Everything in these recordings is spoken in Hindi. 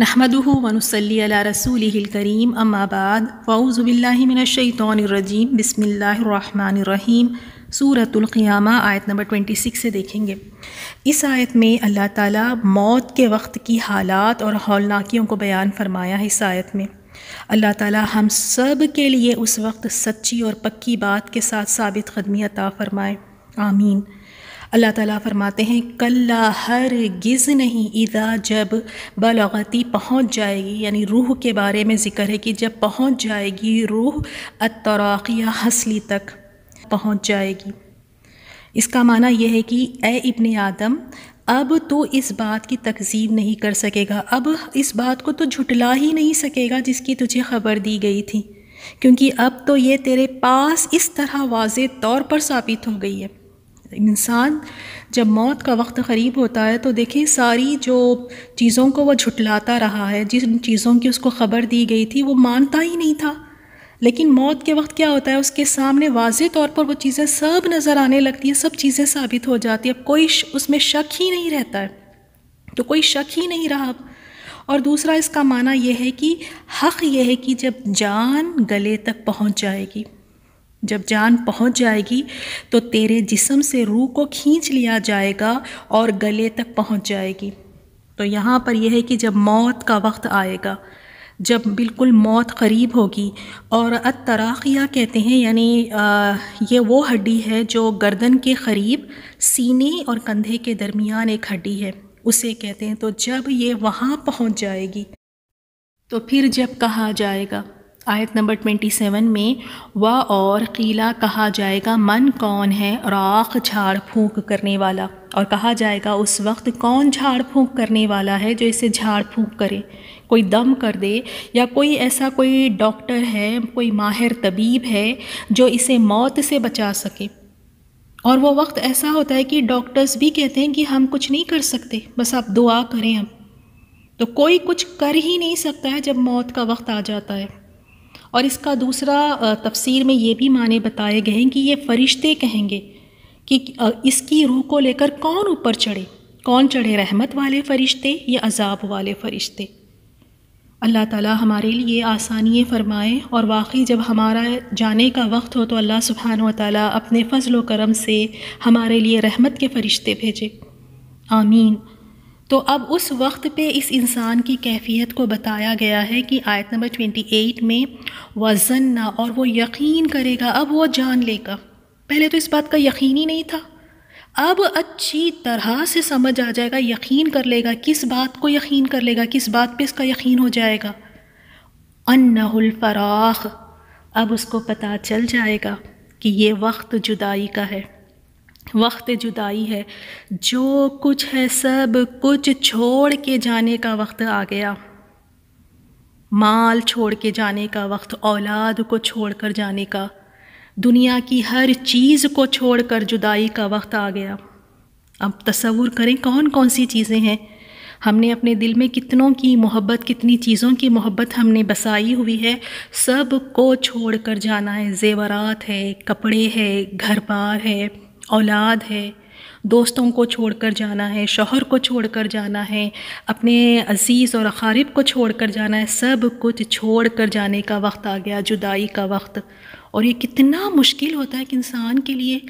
नहमदहू वनसली रसूलकरीम अम्माबाद फ़ाउज़बिल्लिमिनशैतरजीम बसमीम सूरतुल्क़ियामा आयत नंबर ट्वेंटी सिक्स से देखेंगे इस आयत में अल्लाह ताला मौत के वक्त की हालात और हौलनाकियों को बयान फरमाया है इस आयत में अल्लाह ताला हम सब के लिए उस वक्त सच्ची और पक्की बात के साथ साबित कदमी अता फ़रमाए आमीन अल्लाह ताला फरमाते हैं कल्ला हर गिज़ नहीं इदा जब बलागती पहुंच जाएगी यानी रूह के बारे में ज़िक्र है कि जब पहुंच जाएगी रूह अतराक़ या हसली तक पहुंच जाएगी इसका माना यह है कि ए इब्न आदम अब तो इस बात की तकजीब नहीं कर सकेगा अब इस बात को तो झुटला ही नहीं सकेगा जिसकी तुझे खबर दी गई थी क्योंकि अब तो ये तेरे पास इस तरह वाज तौर पर साबित हो गई है इंसान जब मौत का वक्त करीब होता है तो देखें सारी जो चीज़ों को वो झुटलाता रहा है जिन चीज़ों की उसको ख़बर दी गई थी वो मानता ही नहीं था लेकिन मौत के वक्त क्या होता है उसके सामने वाज तौर पर वो चीज़ें सब नज़र आने लगती हैं सब चीज़ें साबित हो जाती है अब कोई उसमें शक ही नहीं रहता है तो कोई शक ही नहीं रहा और दूसरा इसका माना यह है कि हक़ यह है कि जब जान गले तक पहुंच जाएगी जब जान पहुंच जाएगी तो तेरे जिसम से रूह को खींच लिया जाएगा और गले तक पहुंच जाएगी तो यहाँ पर यह है कि जब मौत का वक्त आएगा जब बिल्कुल मौत करीब होगी और अतराखिया कहते हैं यानी ये वो हड्डी है जो गर्दन के करीब सीने और कंधे के दरमियान एक हड्डी है उसे कहते हैं तो जब ये वहाँ पहुँच जाएगी तो फिर जब कहा जाएगा आयत नंबर ट्वेंटी सेवन में व और किला कहा जाएगा मन कौन है राख झाड़ फूँक करने वाला और कहा जाएगा उस वक्त कौन झाड़ फूँक करने वाला है जो इसे झाड़ फूँक करे कोई दम कर दे या कोई ऐसा कोई डॉक्टर है कोई माहिर तबीब है जो इसे मौत से बचा सके और वो वक्त ऐसा होता है कि डॉक्टर्स भी कहते हैं कि हम कुछ नहीं कर सकते बस आप दुआ करें हम तो कोई कुछ कर ही नहीं सकता है जब मौत का वक्त आ जाता है और इसका दूसरा तफसीर में ये भी माने बताए गए हैं कि ये फरिश्ते कहेंगे कि इसकी रूह को लेकर कौन ऊपर चढ़े कौन चढ़े रहमत वाले फ़रिश्ते या अजाब वाले फ़रिश्ते अल्लाह ताला हमारे लिए आसानी फ़रमाए और वाकई जब हमारा जाने का वक्त हो तो अल्लाह सुबहान व ताली अपने व करम से हमारे लिए रहमत के फ़रिश्ते भेजे आमीन तो अब उस वक्त पे इस इंसान की कैफियत को बताया गया है कि आयत नंबर ट्वेंटी एट में वजन और वो यकीन करेगा अब वो जान लेगा पहले तो इस बात का यकीन ही नहीं था अब अच्छी तरह से समझ आ जाएगा यकीन कर लेगा किस बात को यकीन कर लेगा किस बात पे इसका यकीन हो जाएगा अन्नहुल अब उसको पता चल जाएगा कि ये वक्त जुदाई का है वक्त जुदाई है जो कुछ है सब कुछ छोड़ के जाने का वक्त आ गया माल छोड़ के जाने का वक्त औलाद को छोड़ कर जाने का दुनिया की हर चीज़ को छोड़ कर जुदाई का वक्त आ गया अब तस्वूर करें कौन कौन सी चीज़ें हैं हमने अपने दिल में कितनों की मोहब्बत कितनी चीज़ों की मोहब्बत हमने बसाई हुई है सब को छोड़ कर जाना है ज़ेवरात है कपड़े है घर बार है औलाद है दोस्तों को छोड़कर जाना है शोहर को छोड़कर जाना है अपने अज़ीज़ और अखारब को छोड़कर जाना है सब कुछ छोड़कर जाने का वक्त आ गया जुदाई का वक्त और ये कितना मुश्किल होता है कि इंसान के लिए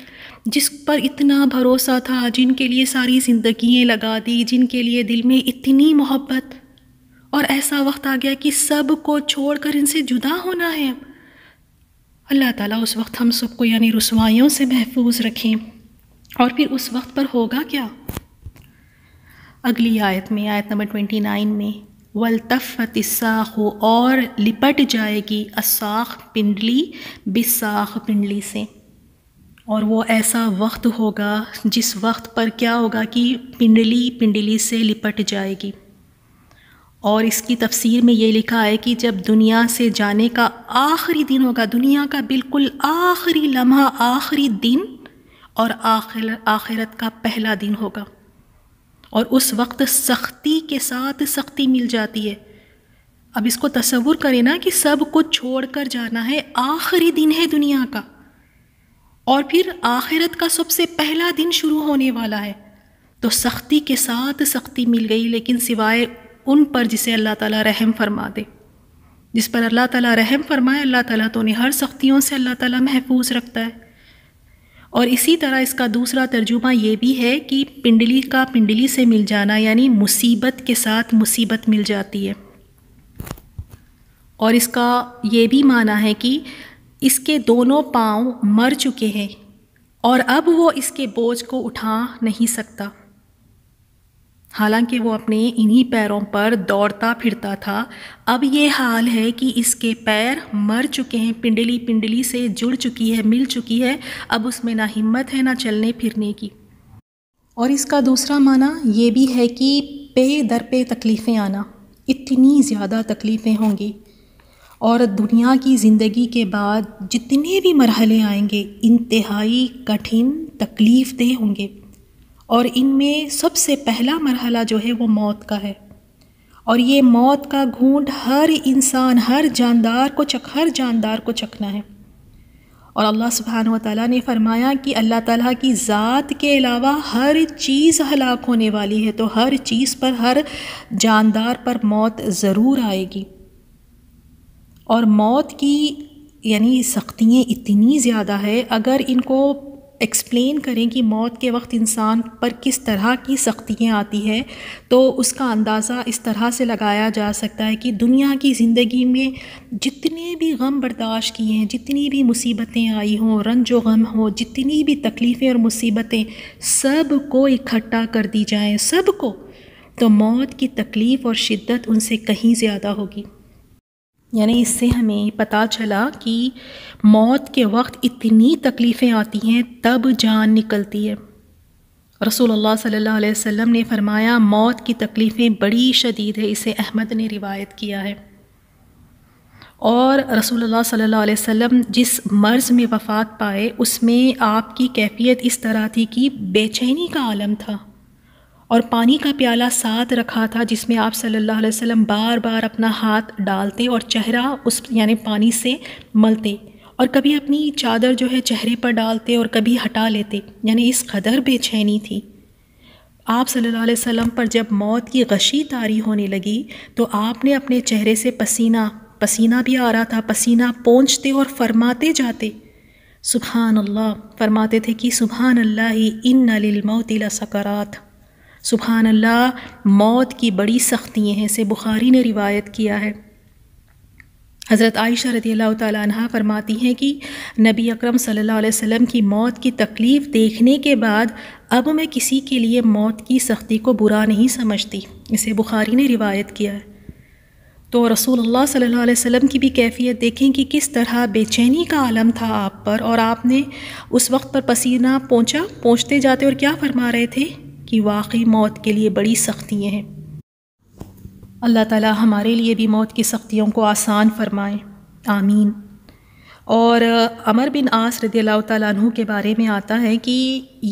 जिस पर इतना भरोसा था जिनके लिए सारी ज़िंदगियाँ लगा दी जिनके लिए दिल में इतनी मोहब्बत और ऐसा वक्त आ गया कि सब को छोड़कर इनसे जुदा होना है अब अल्लाह ताला उस वक्त हम सबको यानी रसवाइयों से महफूज रखें और फिर उस वक्त पर होगा क्या अगली आयत में आयत नंबर ट्वेंटी नाइन में वलतफ़त हो और लिपट जाएगी असाख पिंडली बिसाख पिंडली से और वो ऐसा वक्त होगा जिस वक्त पर क्या होगा कि पिंडली पिंडली से लिपट जाएगी और इसकी तफसीर में ये लिखा है कि जब दुनिया से जाने का आखिरी दिन होगा दुनिया का बिल्कुल आखिरी लम्हा आखिरी दिन और आखिर आखिरत का पहला दिन होगा और उस वक्त सख्ती के साथ सख्ती मिल जाती है अब इसको तस्वुर करें ना कि सब कुछ छोड़ कर जाना है आखिरी दिन है दुनिया का और फिर आखिरत का सबसे पहला दिन शुरू होने वाला है तो सख्ती के साथ सख्ती मिल गई लेकिन सिवाय उन पर जिसे अल्लाह ताला रहम फरमा दे जिस पर अल्लाह ताला रहम फरमाए अल्लाह ताला तो उन्हें हर सख्तियों से अल्लाह ताला महफूज रखता है और इसी तरह इसका दूसरा तर्जुमा ये भी है कि पिंडली का पिंडली से मिल जाना यानी मुसीबत के साथ मुसीबत मिल जाती है और इसका ये भी माना है कि इसके दोनों पाँव मर चुके हैं और अब वो इसके बोझ को उठा नहीं सकता हालांकि वो अपने इन्हीं पैरों पर दौड़ता फिरता था अब ये हाल है कि इसके पैर मर चुके हैं पिंडली पिंडली से जुड़ चुकी है मिल चुकी है अब उसमें ना हिम्मत है ना चलने फिरने की और इसका दूसरा माना ये भी है कि पे दर पे तकलीफ़ें आना इतनी ज़्यादा तकलीफ़ें होंगी और दुनिया की ज़िंदगी के बाद जितने भी मरहले आएंगे इंतहाई कठिन तकलीफ़ दे होंगे और इनमें सबसे पहला मरहला जो है वो मौत का है और ये मौत का घूंट हर इंसान हर जानदार को चख हर जानदार को चखना है और अल्लाह सुबहान ताली ने फरमाया कि अल्लाह ताला की ज़ात के अलावा हर चीज़ हलाक होने वाली है तो हर चीज़ पर हर जानदार पर मौत ज़रूर आएगी और मौत की यानी सख्तियाँ इतनी ज़्यादा है अगर इनको एक्सप्लेन करें कि मौत के वक्त इंसान पर किस तरह की सख्तियाँ आती है तो उसका अंदाज़ा इस तरह से लगाया जा सकता है कि दुनिया की ज़िंदगी में जितने भी गम बर्दाश्त किए हैं जितनी भी मुसीबतें आई हों रंज गम हो जितनी भी तकलीफ़ें और मुसीबतें सब को इकट्ठा कर दी जाएँ सब को तो मौत की तकलीफ़ और शिद्दत उनसे कहीं ज़्यादा होगी यानी इससे हमें पता चला कि मौत के वक्त इतनी तकलीफ़ें आती हैं तब जान निकलती है रसूल अल्लाह सल्लल्लाहु अलैहि वसल्लम ने फरमाया मौत की तकलीफ़ें बड़ी शदीद है इसे अहमद ने रिवायत किया है और रसूलुल्लाह सल्लल्लाहु अलैहि वसल्लम जिस मर्ज़ में वफ़ात पाए उसमें आपकी कैफियत इस तरह थी कि बेचैनी का आलम था और पानी का प्याला साथ रखा था जिसमें आप सल्लल्लाहु अलैहि वसल्लम बार बार अपना हाथ डालते और चेहरा उस यानी पानी से मलते और कभी अपनी चादर जो है चेहरे पर डालते और कभी हटा लेते यानी इस कदर बेचैनी थी आप सल्लल्लाहु अलैहि वसल्लम पर जब मौत की गशी तारी होने लगी तो आपने अपने चेहरे से पसीना पसीना भी आ रहा था पसीना पहुँचते और फरमाते जाते सुबहान अल्लाह फरमाते थे कि सुबहान अल्लाह इन नलिल मौतिला सुबहान अल्लाह मौत की बड़ी सख्तियाँ हैं से बुखारी ने रिवायत किया है हज़रत आयशा रदी अल्लाह फरमाती हैं कि नबी अकरम सल्लल्लाहु अलैहि वसल्लम की मौत की तकलीफ़ देखने के बाद अब मैं किसी के लिए मौत की सख्ती को बुरा नहीं समझती इसे बुखारी ने रिवायत किया है तो रसूल अल्लाह सल्लल्लाहु अलैहि वसल्लम की भी कैफियत देखें कि किस तरह बेचैनी का आलम था आप पर और आपने उस वक्त पर पसीना पहुँचा पहुँचते जाते और क्या फरमा रहे थे कि वाकई मौत के लिए बड़ी सख्तियाँ हैं अल्लाह ताला हमारे लिए भी मौत की सख्तियों को आसान फरमाए आमीन और अमर बिन आस रदी तु के बारे में आता है कि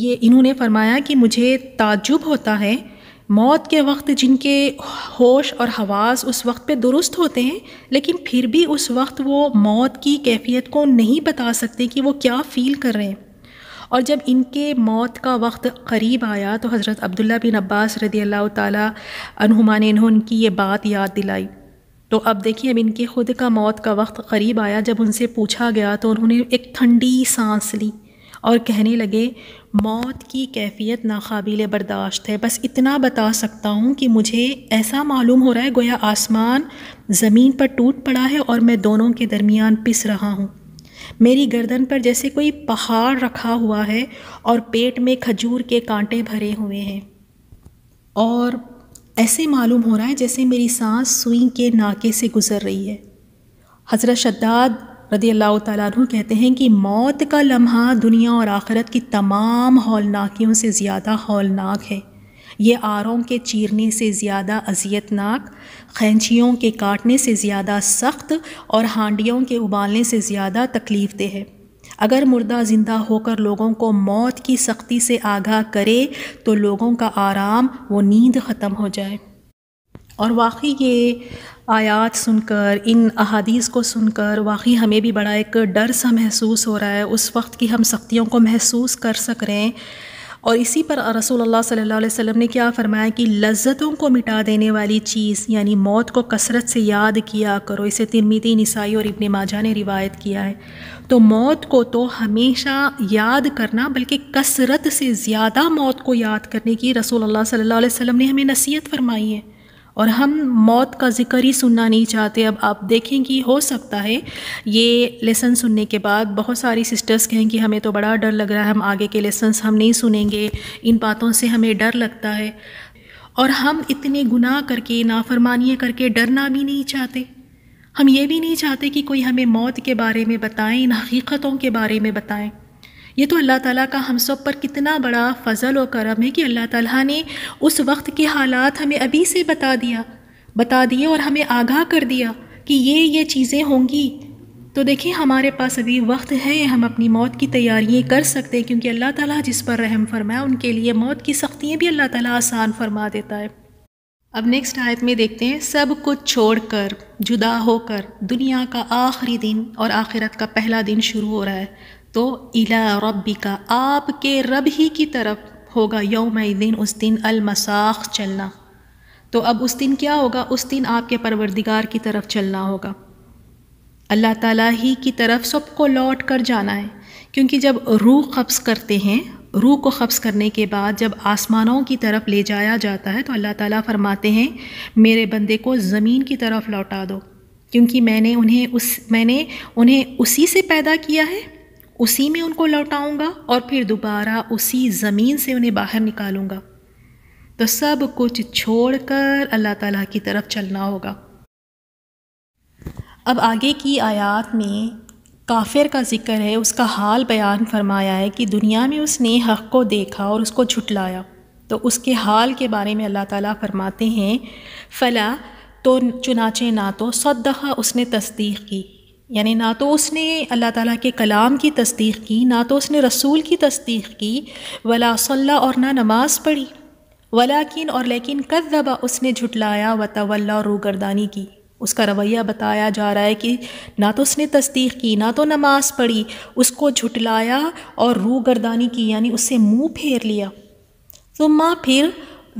ये इन्होंने फरमाया कि मुझे ताजुब होता है मौत के वक्त जिनके होश और हवास उस वक्त पे दुरुस्त होते हैं लेकिन फिर भी उस वक्त वो मौत की कैफियत को नहीं बता सकते कि वो क्या फ़ील कर रहे हैं और जब इनके मौत का वक्त करीब आया तो हज़रत अब्दुल्ला बिन अब्बास रदी अल्लाह तुमा ने इन्होंने ये बात याद दिलाई तो अब देखिए अब इनके खुद का मौत का वक्त करीब आया जब उनसे पूछा गया तो उन्होंने एक ठंडी सांस ली और कहने लगे मौत की कैफियत नाकबिल बर्दाश्त है बस इतना बता सकता हूँ कि मुझे ऐसा मालूम हो रहा है गोया आसमान ज़मीन पर टूट पड़ा है और मैं दोनों के दरमियान पिस रहा हूँ मेरी गर्दन पर जैसे कोई पहाड़ रखा हुआ है और पेट में खजूर के कांटे भरे हुए हैं और ऐसे मालूम हो रहा है जैसे मेरी सांस सुई के नाके से गुज़र रही है हज़रत शद्दाद रदी अल्लाह तु कहते हैं कि मौत का लम्हा दुनिया और आखरत की तमाम हौलनाकियों से ज़्यादा हौलनाक है ये आरों के चीरने से ज़्यादा अजियतनाक खैंचियों के काटने से ज़्यादा सख्त और हांडियों के उबालने से ज़्यादा तकलीफ दे है अगर मुर्दा ज़िंदा होकर लोगों को मौत की सख्ती से आगाह करे तो लोगों का आराम वो नींद ख़त्म हो जाए और वाकई ये आयात सुनकर इन अहादीस को सुनकर वाकई हमें भी बड़ा एक डर सा महसूस हो रहा है उस वक्त की हम सख्तियों को महसूस कर सक रहे हैं और इसी पर रसूल अल्लाह सल्लल्लाहु अलैहि वसल्लम ने क्या फरमाया कि लज्जतों को मिटा देने वाली चीज़ यानी मौत को कसरत से याद किया करो इसे तिरमिदी नसाई और इबन माजा ने रिवायत किया है तो मौत को तो हमेशा याद करना बल्कि कसरत से ज़्यादा मौत को याद करने की रसूल अल्लाह सल्लल्लाहु अलैहि वसल्लम ने हमें नसीहत फरमाई है और हम मौत का जिक्र ही सुनना नहीं चाहते अब आप देखें कि हो सकता है ये लेसन सुनने के बाद बहुत सारी सिस्टर्स कहें कि हमें तो बड़ा डर लग रहा है हम आगे के लेसन्स हम नहीं सुनेंगे इन बातों से हमें डर लगता है और हम इतने गुनाह करके नाफरमानी करके डरना भी नहीं चाहते हम ये भी नहीं चाहते कि कोई हमें मौत के बारे में बताएं इन हकीक़तों के बारे में बताएं ये तो अल्लाह ताला का हम सब पर कितना बड़ा फ़ज़ल और करम है कि अल्लाह ताला ने उस वक्त के हालात हमें अभी से बता दिया बता दिए और हमें आगाह कर दिया कि ये ये चीज़ें होंगी तो देखिए हमारे पास अभी वक्त है हम अपनी मौत की तैयारियाँ कर सकते हैं क्योंकि अल्लाह ताला जिस पर रहम फरमाया उनके लिए मौत की सख्तियाँ भी अल्लाह ताला आसान फरमा देता है अब नेक्स्ट आयत में देखते हैं सब कुछ छोड़कर जुदा होकर दुनिया का आखिरी दिन और आखिरत का पहला दिन शुरू हो रहा है तो इला रबी का आपके रब ही की तरफ होगा यौम दिन उस दिन अलमसाख चलना तो अब उस दिन क्या होगा उस दिन आपके परवरदिगार की तरफ चलना होगा अल्लाह ताला ही की तरफ सबको लौट कर जाना है क्योंकि जब रूह कब्ज़ करते हैं रूह को कब्ज़ करने के बाद जब आसमानों की तरफ ले जाया जाता है तो अल्लाह ताला फरमाते हैं मेरे बंदे को ज़मीन की तरफ लौटा दो क्योंकि मैंने उन्हें उस मैंने उन्हें उसी से पैदा किया है उसी में उनको लौटाऊंगा और फिर दोबारा उसी ज़मीन से उन्हें बाहर निकालूंगा तो सब कुछ छोड़कर अल्लाह ताला की तरफ चलना होगा अब आगे की आयात में काफिर का जिक्र है उसका हाल बयान फरमाया है कि दुनिया में उसने हक़ को देखा और उसको झुटलाया तो उसके हाल के बारे में अल्लाह ताला फरमाते हैं फ़ला तो चुनाचे ना तो सदहा उसने तस्दीक की यानी ना तो उसने अल्लाह ताला के कलाम की तस्दीक की ना तो उसने रसूल की तस्दीक की वला सल्ला और ना नमाज पढ़ी वलाकिन और लेकिन कदबा उसने झुटलाया व तवल्ला रोगर्दानी की उसका रवैया बताया जा रहा है कि ना तो उसने तस्दीक की ना तो नमाज पढ़ी उसको झुटलाया और रूगर्दानी की यानी उससे मुँह फेर लिया तो माँ फिर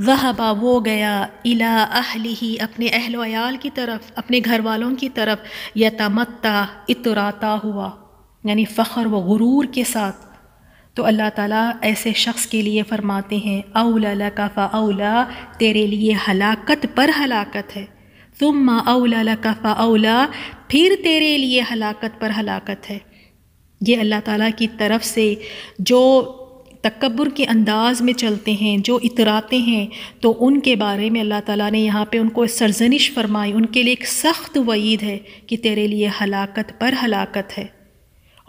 वहबा वो गया इला अहली ही अपने अहलोयाल की तरफ अपने घर वालों की तरफ यतमत्ता इतराता हुआ यानी फ़ख्र व गुरूर के साथ तो अल्लाह ताला ऐसे शख्स के लिए फ़रमाते हैं अवला का फ़ाउला तेरे लिए हलाकत पर हलाकत है तुम अवला का फ़ाउला फिर तेरे लिए हलाकत पर हलाकत है ये अल्लाह ताला की तरफ से जो तकबर के अंदाज़ में चलते हैं जो इतराते हैं तो उनके बारे में अल्लाह ताला ने यहाँ पे उनको सरजनिश फरमाई उनके लिए एक सख्त वईद है कि तेरे लिए हलाकत पर हलाकत है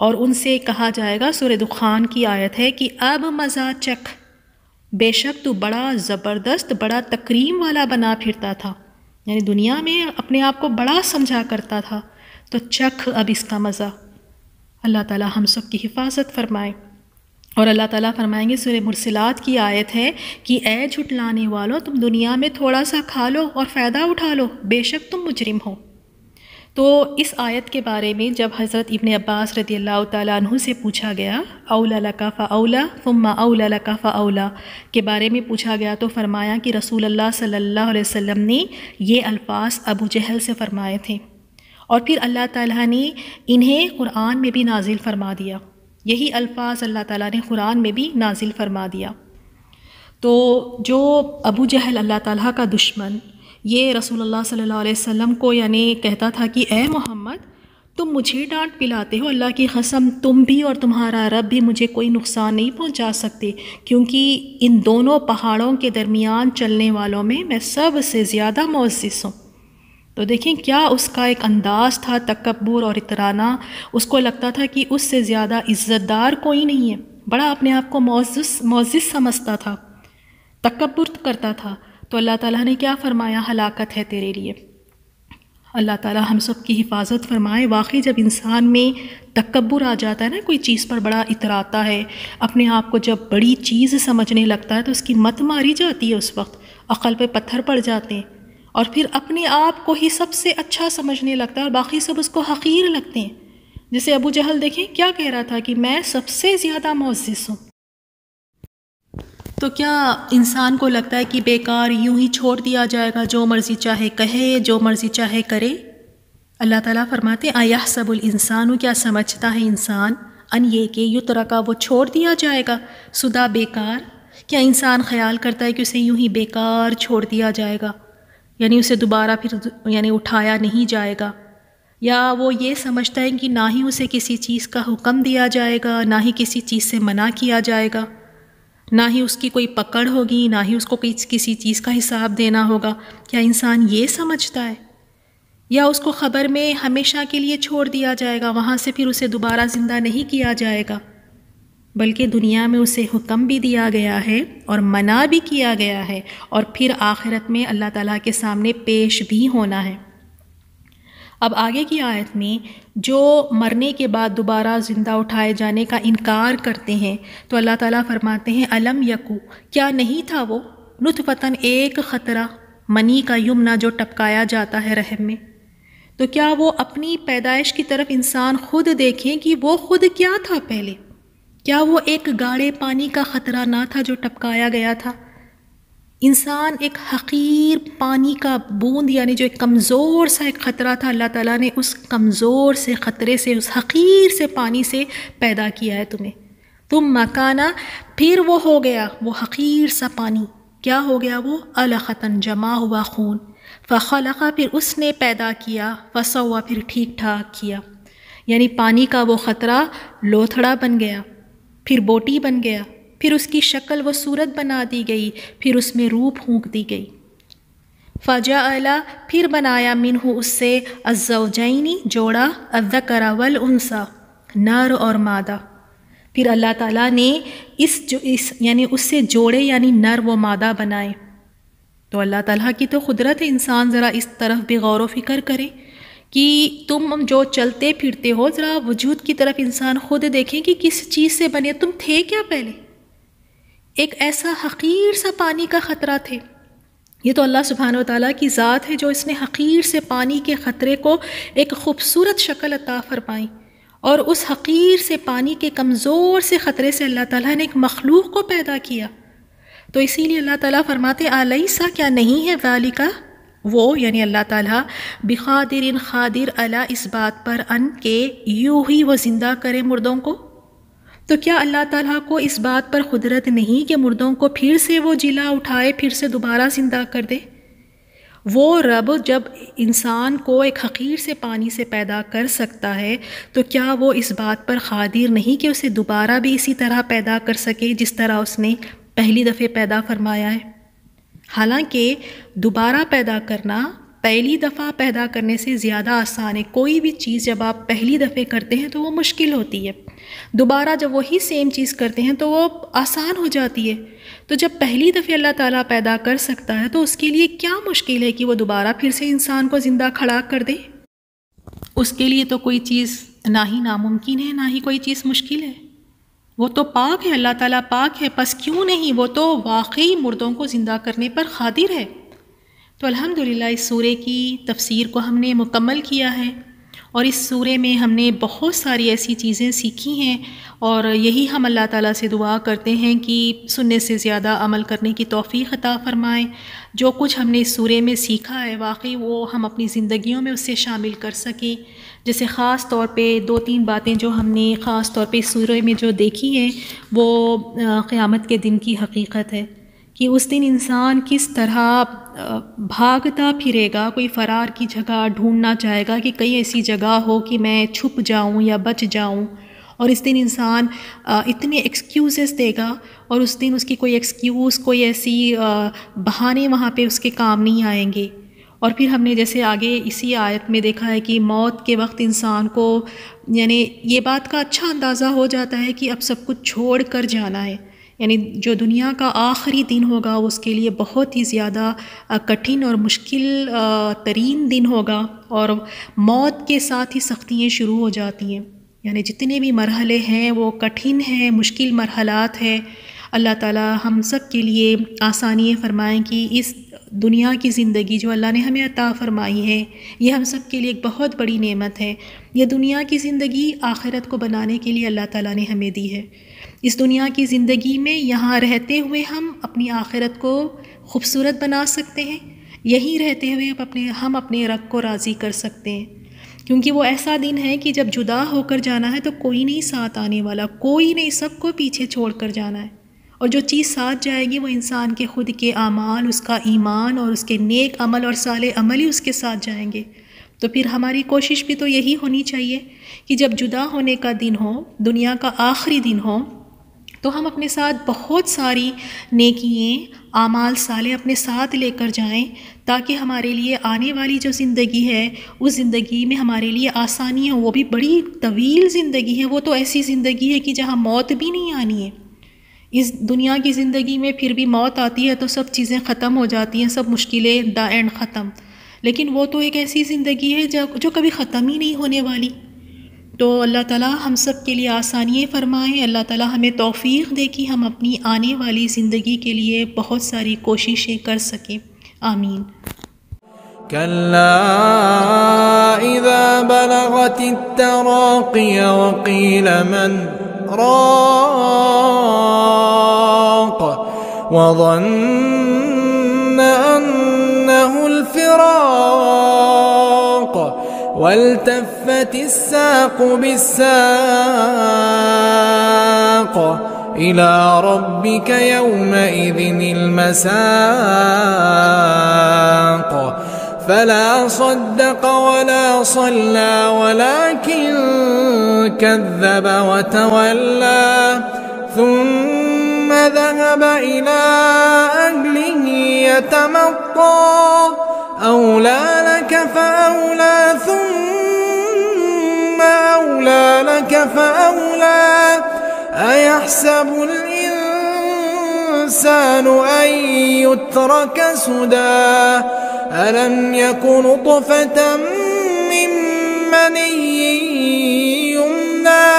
और उनसे कहा जाएगा सुर दुखान की आयत है कि अब मज़ा चख बेशक तू बड़ा ज़बरदस्त बड़ा तकरीम वाला बना फिरता था यानी दुनिया में अपने आप को बड़ा समझा करता था तो चख अब इसका मज़ा अल्लाह ताला हम सब की हिफाजत फरमाए और अल्लाह ताला फरमाएंगे सूर्य मुरसिलात की आयत है कि ए झुटलाने वालों तुम दुनिया में थोड़ा सा खा लो और फ़ायदा उठा लो बेशक तुम मुजरिम हो तो इस आयत के बारे में जब हज़रत इबन अब्बास रदी अल्लाह तु से पूछा गया अवला फा फ़ाउला फ़ुम्मा अवला फ़ा फ़ाउला के बारे में पूछा गया तो फ़रमाया कि रसूल अल्लाह सल्लल्लाहु अलैहि वसल्लम ने ये अल्फाज अबू जहल से फ़रमाए थे और फिर अल्लाह ताला ने इन्हें क़ुरान में भी नाजिल फ़रमा दिया यही अल्फाज अल्लाह ताला ने कुरान में भी नाजिल फरमा दिया तो जो अबू जहल अल्लाह ताला का दुश्मन ये रसूलुल्लाह सल्लल्लाहु अलैहि वसल्लम को यानी कहता था कि ए मोहम्मद तुम मुझे डांट पिलाते हो अल्लाह की कसम तुम भी और तुम्हारा रब भी मुझे कोई नुकसान नहीं पहुंचा सकते क्योंकि इन दोनों पहाड़ों के दरमियान चलने वालों में मैं सबसे ज़्यादा मुसस हूँ तो देखें क्या उसका एक अंदाज़ था तकबूर और इतराना उसको लगता था कि उससे ज़्यादा इज़्ज़तदार कोई नहीं है बड़ा अपने आप को मोज़ मोज़ समझता था तकबर करता था तो अल्लाह ताला ने क्या फ़रमाया हलाकत है तेरे लिए अल्लाह ताला हम सब की हिफाजत फरमाए वाकई जब इंसान में तकबर आ जाता है ना कोई चीज़ पर बड़ा इतराता है अपने आप को जब बड़ी चीज़ समझने लगता है तो उसकी मत मारी जाती है उस वक्त अकल पे पत्थर पड़ जाते हैं और फिर अपने आप को ही सबसे अच्छा समझने लगता है और बाकी सब उसको हकीर लगते हैं जैसे अबू जहल देखें क्या कह रहा था कि मैं सबसे ज़्यादा मोजिस हूँ तो क्या इंसान को लगता है कि बेकार यूं ही छोड़ दिया जाएगा जो मर्ज़ी चाहे कहे जो मर्ज़ी चाहे करे अल्लाह ताला फरमाते आया सबुल इंसान क्या समझता है इंसान अन ये कि यू का वो छोड़ दिया जाएगा सुदा बेकार क्या इंसान ख्याल करता है कि उसे यूं ही बेकार छोड़ दिया जाएगा यानी उसे दोबारा फिर यानी उठाया नहीं जाएगा या वो ये समझता है कि ना ही उसे किसी चीज़ का हुक्म दिया जाएगा ना ही किसी चीज़ से मना किया जाएगा ना ही उसकी कोई पकड़ होगी ना ही उसको किसी चीज़ का हिसाब देना होगा क्या इंसान ये समझता है या उसको ख़बर में हमेशा के लिए छोड़ दिया जाएगा वहाँ से फिर उसे दोबारा ज़िंदा नहीं किया जाएगा बल्कि दुनिया में उसे हुक्म भी दिया गया है और मना भी किया गया है और फिर आखिरत में अल्लाह ताला के सामने पेश भी होना है अब आगे की आयत में जो मरने के बाद दोबारा ज़िंदा उठाए जाने का इनकार करते हैं तो अल्लाह ताला फरमाते हैं अलम यकू क्या नहीं था वो नुतफ़तन एक ख़तरा मनी का यमुना जो टपकाया जाता है रहम में तो क्या वो अपनी पैदाइश की तरफ इंसान खुद देखें कि वो खुद क्या था पहले क्या वो एक गाढ़े पानी का ख़तरा ना था जो टपकाया गया था इंसान एक हकीर पानी का बूंद यानी जो एक कमज़ोर सा एक ख़तरा था अल्लाह ताला ने उस कमज़ोर से ख़तरे से उस हकीर से पानी से पैदा किया है तुम्हें तुम मकाना फिर वो हो गया वो हकीर सा पानी क्या हो गया वो अलखतन जमा हुआ खून फ़लका फिर उसने पैदा किया फसा हुआ फिर ठीक ठाक किया यानी पानी का वो ख़तरा लोथड़ा बन गया फिर बोटी बन गया फिर उसकी शक्ल व सूरत बना दी गई फिर उसमें रूप फूँक दी गई फ़जा अला फिर बनाया मिनहू उससे अज्जैनी जोड़ा अद्दा करावल उनसा नर और मादा फिर अल्लाह ताला ने इस जो इस यानी उससे जोड़े यानी नर व मादा बनाए तो अल्लाह ताला की तो कुदरत इंसान ज़रा इस तरफ भी गौर व फिक्र करे कि तुम जो चलते फिरते हो ज़रा वजूद की तरफ इंसान खुद देखें कि किस चीज़ से बने तुम थे क्या पहले एक ऐसा हकीर सा पानी का ख़तरा थे ये तो अल्लाह सुबहान ताली की ज़ात है जो इसने हकीर से पानी के ख़तरे को एक खूबसूरत शक्ल अता फरमाई और उस हकीर से पानी के कमज़ोर से ख़तरे से अल्लाह ताली ने एक मखलूक को पैदा किया तो इसीलिए अल्लाह ताली फरमाते आलई सा क्या नहीं है वालिका वो यानी अल्लाह ताला बिखादिर खादिर अला इस बात पर अन के यूं ही वह ज़िंदा करे मुर्दों को तो क्या अल्लाह ताला को इस बात पर कुदरत नहीं कि मुर्दों को फिर से वो जिला उठाए फिर से दोबारा ज़िंदा कर दे वो रब जब इंसान को एक हकीर से पानी से पैदा कर सकता है तो क्या वो इस बात पर खादिर नहीं कि उसे दोबारा भी इसी तरह पैदा कर सके जिस तरह उसने पहली दफ़े पैदा फरमाया है हालांकि दोबारा पैदा करना पहली दफ़ा पैदा करने से ज़्यादा आसान है कोई भी चीज़ जब आप पहली दफ़े करते हैं तो वो मुश्किल होती है दोबारा जब वही सेम चीज़ करते हैं तो वो आसान हो जाती है तो जब पहली दफ़े अल्लाह ताला पैदा कर सकता है तो उसके लिए क्या मुश्किल है कि वो दोबारा फिर से इंसान को ज़िंदा खड़ा कर दे उसके लिए तो कोई चीज़ ना ही नामुमकिन है ना ही कोई चीज़ मुश्किल है वो तो पाक है अल्लाह ताला पाक है बस क्यों नहीं वो तो वाकई मुर्दों को ज़िंदा करने पर खादिर है तो अल्हम्दुलिल्लाह इस सूर्य की तफसीर को हमने मुकम्मल किया है और इस सूर्य में हमने बहुत सारी ऐसी चीज़ें सीखी हैं और यही हम अल्लाह ताला से दुआ करते हैं कि सुनने से ज़्यादा अमल करने की तोफ़ी अता फ़रमाएँ जो कुछ हमने इस सूर्य में सीखा है वाकई वो हम अपनी ज़िंदगियों में उससे शामिल कर सकें जैसे ख़ास तौर पे दो तीन बातें जो हमने ख़ास तौर पे सूर्य में जो देखी हैं वो क़यामत के दिन की हकीकत है कि उस दिन इंसान किस तरह भागता फिरेगा कोई फ़रार की जगह ढूंढना चाहेगा कि कई ऐसी जगह हो कि मैं छुप जाऊं या बच जाऊं और इस दिन इंसान इतने एक्सक्यूज़ देगा और उस दिन उसकी कोई एक्सक्यूज़ कोई ऐसी बहाने वहाँ पे उसके काम नहीं आएंगे और फिर हमने जैसे आगे इसी आयत में देखा है कि मौत के वक्त इंसान को यानी ये बात का अच्छा अंदाज़ा हो जाता है कि अब सब कुछ छोड़ कर जाना है यानी जो दुनिया का आखिरी दिन होगा उसके लिए बहुत ही ज़्यादा कठिन और मुश्किल तरीन दिन होगा और मौत के साथ ही सख्तियाँ शुरू हो जाती हैं यानी जितने भी मरहले हैं वो कठिन हैं मुश्किल मरहलात है अल्लाह ताला हम सब के लिए आसानी फरमाएँ कि इस दुनिया की ज़िंदगी जो अल्लाह ने हमें अता फ़रमाई है ये हम सब के लिए एक बहुत बड़ी नेमत है ये दुनिया की ज़िंदगी आखिरत को बनाने के लिए अल्लाह ताला ने हमें दी है इस दुनिया की ज़िंदगी में यहाँ रहते हुए हम अपनी आखिरत को खूबसूरत बना सकते हैं यहीं रहते हुए अपने हम अपने रब को राज़ी कर सकते हैं क्योंकि वो ऐसा दिन है कि जब जुदा होकर जाना है तो कोई नहीं साथ आने वाला कोई नहीं सबको पीछे छोड़ कर जाना है और जो चीज़ साथ जाएगी वो इंसान के ख़ुद के अमाल उसका ईमान और उसके नेक अमल और साले अमल ही उसके साथ जाएंगे तो फिर हमारी कोशिश भी तो यही होनी चाहिए कि जब जुदा होने का दिन हो दुनिया का आखिरी दिन हो तो हम अपने साथ बहुत सारी नेकियें आमाल साले अपने साथ लेकर जाएं ताकि हमारे लिए आने वाली जो ज़िंदगी है उस ज़िंदगी में हमारे लिए आसानी हो वो भी बड़ी तवील ज़िंदगी है वो तो ऐसी ज़िंदगी है कि जहाँ मौत भी नहीं आनी है इस दुनिया की ज़िंदगी में फिर भी मौत आती है तो सब चीज़ें ख़त्म हो जाती हैं सब मुश्किलें द एंड ख़त्म लेकिन वो तो एक ऐसी ज़िंदगी है जो जो कभी ख़त्म ही नहीं होने वाली तो अल्लाह ताला हम सब के लिए आसानियाँ फ़रमाएँ अल्लाह ताला हमें तोफ़ी दे कि हम अपनी आने वाली ज़िंदगी के लिए बहुत सारी कोशिशें कर सकें आमीन كلا إذا بلغت التراقي وقيل من الفراق وظن أنه الفراق والتفت الساق بالساق إلى ربك يومئذ المساق فلا صدق ولا صلى ولكن كذب وتولى ثم ذهب إلى أهله يتمطى أولى لك فأولى ثم أولى لك فأولى أيحسب الإنسان أن يترك سدى ألم يك نطفة من مني يمنى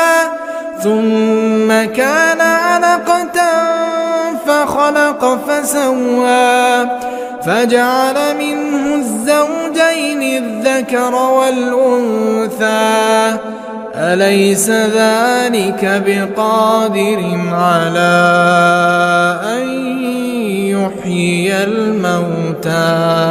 ثم كان علقة فخلق فسوى فجعل منه الزوجين الذكر والأنثى أليس ذلك بقادر على أن يحيي الموتى